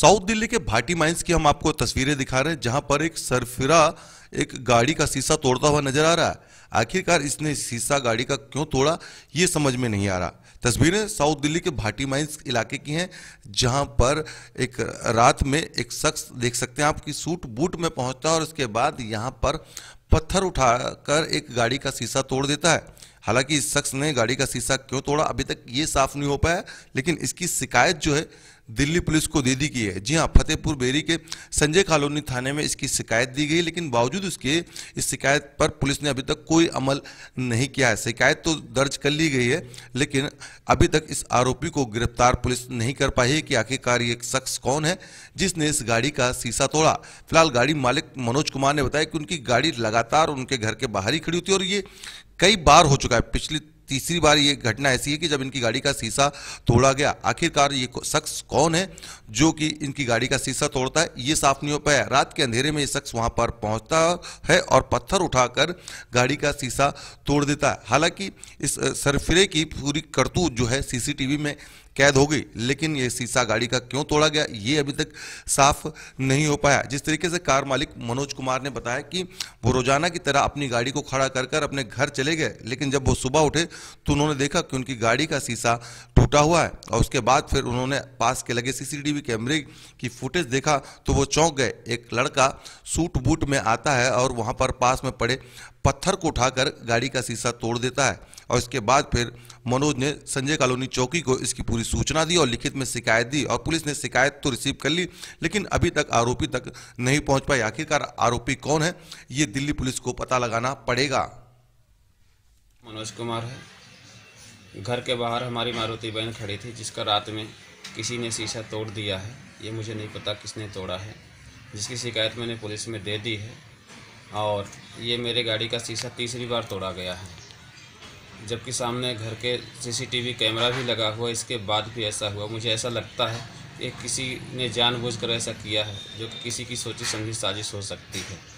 south Delhi के Bhati mines की हम आपको तस्वीरें दिखा रहे हैं जहां पर एक सरफिरा एक गाड़ी का शीशा तोड़ता हुआ नजर आ रहा है आखिरकार इसने शीशा गाड़ी का क्यों तोड़ा ये समझ में नहीं आ रहा तस्वीरें साउथ दिल्ली के भाटी माइंस इलाके की हैं जहां पर एक रात में एक शख्स देख सकते हैं आपकी सूट बूट में पहुंचता है और उसके बाद यहाँ पर पत्थर उठाकर एक गाड़ी का शीशा तोड़ देता है हालांकि इस शख्स ने गाड़ी का शीशा क्यों तोड़ा अभी तक ये साफ नहीं हो पाया लेकिन इसकी शिकायत जो है दिल्ली पुलिस को दे दी गई है जी हाँ फतेहपुर बेरी के संजय कॉलोनी थाने में इसकी शिकायत दी गई लेकिन बावजूद उसके इस शिकायत पर पुलिस ने अभी तक कोई अमल नहीं किया है शिकायत तो दर्ज कर ली गई है लेकिन अभी तक इस आरोपी को गिरफ्तार पुलिस नहीं कर पाई है कि आखिरकार ये शख्स कौन है जिसने इस गाड़ी का शीशा तोड़ा फिलहाल गाड़ी मालिक मनोज कुमार ने बताया कि उनकी गाड़ी लगातार उनके घर के बाहर ही खड़ी होती है और ये कई बार हो चुका है पिछली तीसरी बार ये घटना ऐसी है कि जब इनकी गाड़ी का शीशा तोड़ा गया आखिरकार ये शख्स कौन है जो कि इनकी गाड़ी का शीशा तोड़ता है ये साफ नहीं हो पाया रात के अंधेरे में ये शख्स वहाँ पर पहुँचता है और पत्थर उठाकर गाड़ी का शीशा तोड़ देता है हालांकि इस सरफिरे की पूरी करतूत जो है सीसीटीवी में कैद हो गई लेकिन ये शीशा गाड़ी का क्यों तोड़ा गया ये अभी तक साफ नहीं हो पाया जिस तरीके से कार मालिक मनोज कुमार ने बताया कि वो रोजाना की तरह अपनी गाड़ी को खड़ा कर कर अपने घर चले गए लेकिन जब वो सुबह उठे तो उन्होंने देखा कि उनकी गाड़ी का शीशा टूटा हुआ है और उसके बाद फिर उन्होंने पास के लगे सीसीटीवी कैमरे की फुटेज देखा तो वो चौंक गए एक लड़का सूट बूट में आता है और वहाँ पर पास में पड़े पत्थर को उठाकर गाड़ी का शीशा तोड़ देता है और इसके बाद फिर मनोज ने संजय कॉलोनी चौकी को इसकी पूरी सूचना दी और लिखित में शिकायत दी और पुलिस ने शिकायत तो रिसीव कर ली लेकिन अभी तक आरोपी तक नहीं पहुंच पाई आखिरकार आरोपी कौन है ये दिल्ली पुलिस को पता लगाना पड़ेगा मनोज कुमार है घर के बाहर हमारी मारुति बहन खड़ी थी जिसका रात में किसी ने शीशा तोड़ दिया है ये मुझे नहीं पता किसने तोड़ा है जिसकी शिकायत मैंने पुलिस में दे दी है और ये मेरे गाड़ी का शीशा तीसरी बार तोड़ा गया है जबकि सामने घर के सीसीटीवी कैमरा भी लगा हुआ इसके बाद भी ऐसा हुआ मुझे ऐसा लगता है कि किसी ने जानबूझकर ऐसा किया है जो कि किसी की सोची समझी साजिश हो सकती है